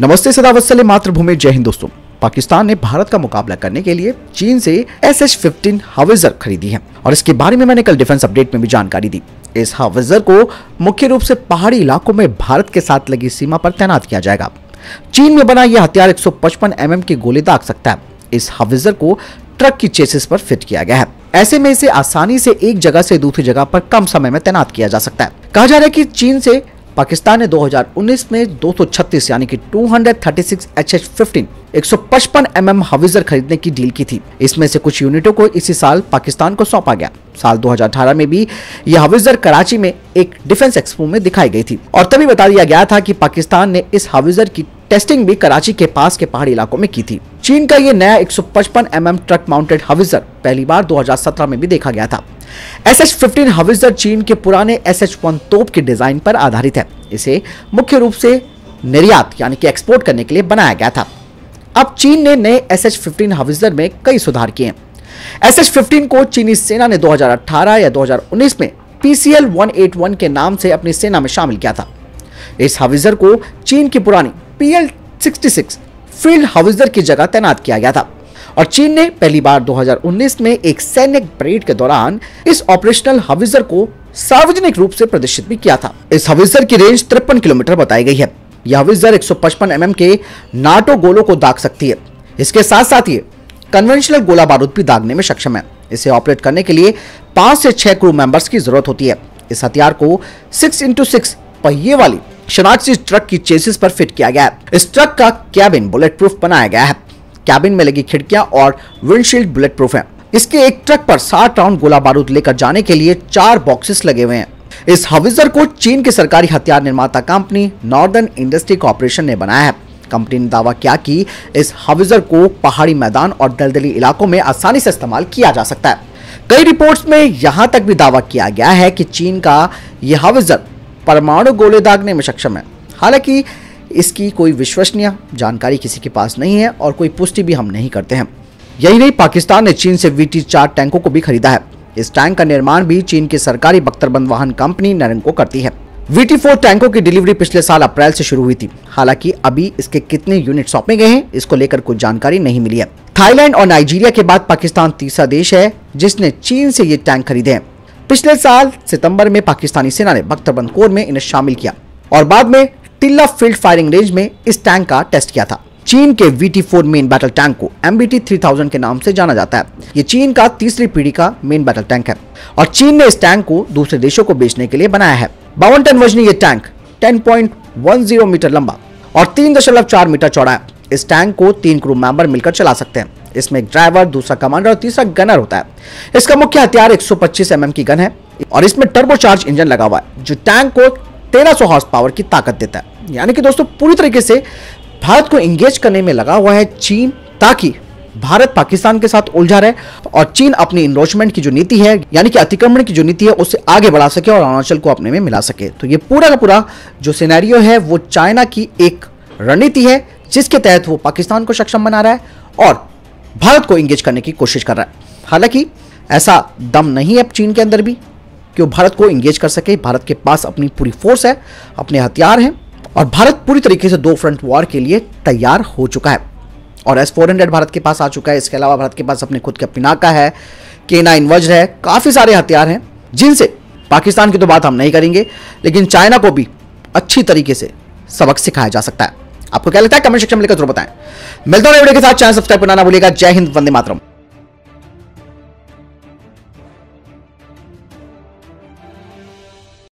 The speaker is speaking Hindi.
नमस्ते सदावत्सल मातृभूमि जय हिंद दोस्तों पाकिस्तान ने भारत का मुकाबला करने के लिए चीन से एस एच फिफ्टीन हाविजर खरीदी है और इसके बारे में मैंने कल डिफेंस अपडेट में भी जानकारी दी इस हाविजर को मुख्य रूप से पहाड़ी इलाकों में भारत के साथ लगी सीमा पर तैनात किया जाएगा चीन में बना यह हथियार 155 एमएम की गोली दाग सकता है इस हाविजर को ट्रक की चेसिस पर फिट किया गया है ऐसे में इसे आसानी से एक जगह से दूसरी जगह पर कम समय में तैनात किया जा सकता है कहा जा रहा है कि चीन से पाकिस्तान ने 2019 में 236 यानी कि 236 एचएच 15 155 एमएम हविजर खरीदने की डील की थी इसमें से कुछ यूनिटों को इसी साल पाकिस्तान को सौंपा गया साल 2018 में भी यह हविजर कराची में एक डिफेंस एक्सपो में दिखाई गई थी और तभी बता दिया गया था कि पाकिस्तान ने इस हविजर की टेस्टिंग भी कराची के पास के पहाड़ी इलाकों में की थी चीन का ये नया 155 एम ट्रक माउंटेड हविजर पहली बार 2017 में भी देखा गया था एस एच फिफ्टीन हविजर चीन के पुराने एस एच वन तोप के डिजाइन पर आधारित है इसे मुख्य रूप से निर्यात यानी कि एक्सपोर्ट करने के लिए बनाया गया था अब चीन ने नए एस एच फिफ्टीन हविजर में कई सुधार किए एस एच फिफ्टीन को चीनी सेना ने 2018 या 2019 में पीसीएल 181 के नाम से अपनी सेना में शामिल किया था इस हविजर को चीन की पुरानी पीएल 66 फील्ड हविजर की जगह तैनात किया गया था और चीन ने पहली बार 2019 में एक सैन्य परेड के दौरान इस ऑपरेशनल हविजर को सार्वजनिक रूप से प्रदर्शित भी किया था इस हविजर की रेंज तिरपन किलोमीटर बताई गई है यह हविजर 155 एमएम के नाटो गोलों को दाग सकती है इसके साथ साथ ये कन्वेंशनल गोला बारूद भी दागने में सक्षम है इसे ऑपरेट करने के लिए पांच से छह क्रू मेंबर्स की जरूरत होती है इस हथियार को सिक्स इंटू सिक्स पहिए वाली शनाक्षी ट्रक की चेसिस पर फिट किया गया है इस ट्रक का कैबिन बुलेट प्रूफ बनाया गया है कैबिन में लगी खिड़कियां और विंडशील्ड बुलेट प्रूफ है इसके एक ट्रक पर साठ राउंड गोला बारूद लेकर जाने के लिए चार बॉक्सेस लगे हुए हैं इस हविजर को चीन की सरकारी हथियार निर्माता कंपनी नॉर्दर्न इंडस्ट्री कॉरपोरेशन ने बनाया है कंपनी ने दावा किया कि इस हविजर को पहाड़ी मैदान और दलदली इलाकों में आसानी से इस्तेमाल किया जा सकता है कई रिपोर्ट्स में यहां तक भी दावा किया गया है कि चीन का यह हविजर परमाणु गोले दागने में सक्षम है हालांकि इसकी कोई विश्वसनीय जानकारी किसी के पास नहीं है और कोई पुष्टि भी हम नहीं करते हैं यही नहीं पाकिस्तान ने चीन से वीटी चार टैंकों को भी खरीदा है इस टैंक का निर्माण भी चीन की सरकारी बख्तरबंद वाहन कंपनी नरेंको करती है वीटी फोर टैंकों की डिलीवरी पिछले साल अप्रैल से शुरू हुई थी हालांकि अभी इसके कितने यूनिट सौंपे गए हैं इसको लेकर कुछ जानकारी नहीं मिली है थाईलैंड और नाइजीरिया के बाद पाकिस्तान तीसरा देश है जिसने चीन से ये टैंक खरीदे हैं पिछले साल सितंबर में पाकिस्तानी सेना ने बख्तरबंद कोर में इन्हें शामिल किया और बाद में तिल्ला फील्ड फायरिंग रेंज में इस टैंक का टेस्ट किया था चीन के VT4 मेन बैटल टैंक को MBT 3000 के नाम से जाना जाता है ये चीन का तीसरी पीढ़ी का मेन बैटल टैंक है और चीन ने इस टैंक को दूसरे देशों को बेचने के लिए बनाया है बावन टन वजनी ये टैंक 10.10 मीटर लंबा और 3.4 मीटर चौड़ा है इस टैंक को तीन क्रू मेंबर मिलकर चला सकते हैं इसमें एक ड्राइवर दूसरा कमांडर और तीसरा गनर होता है इसका मुख्य हथियार एक सौ की गन है और इसमें टर्बोचार्ज इंजन लगा हुआ है जो टैंक को तेरह सौ हॉर्स पावर की ताकत देता है यानी कि दोस्तों पूरी तरीके से भारत को इंगेज करने में लगा हुआ है चीन ताकि भारत पाकिस्तान के साथ उलझा रहे और चीन अपनी इनरोचमेंट की जो नीति है यानी कि अतिक्रमण की जो नीति है उसे आगे बढ़ा सके और अरुणाचल को अपने में मिला सके तो ये पूरा का पूरा जो सिनेरियो है वो चाइना की एक रणनीति है जिसके तहत वो पाकिस्तान को सक्षम बना रहा है और भारत को इंगेज करने की कोशिश कर रहा है हालांकि ऐसा दम नहीं है अब चीन के अंदर भी कि वो भारत को इंगेज कर सके भारत के पास अपनी पूरी फोर्स है अपने हथियार हैं और भारत पूरी तरीके से दो फ्रंट वॉर के लिए तैयार हो चुका है और एस फोर हंड्रेड भारत के पास आ चुका है इसके अलावा भारत के पास अपने खुद का पिनाका है के नाइन है काफ़ी सारे हथियार हैं जिनसे पाकिस्तान की तो बात हम नहीं करेंगे लेकिन चाइना को भी अच्छी तरीके से सबक सिखाया जा सकता है आपको क्या लगता है कमेंट सेक्शन में लिखकर जरूर बताएं मिलता हूं वीडियो के साथ चैनल सब्सक्राइब करना ना भूलिएगा जय हिंद वंदे मातरम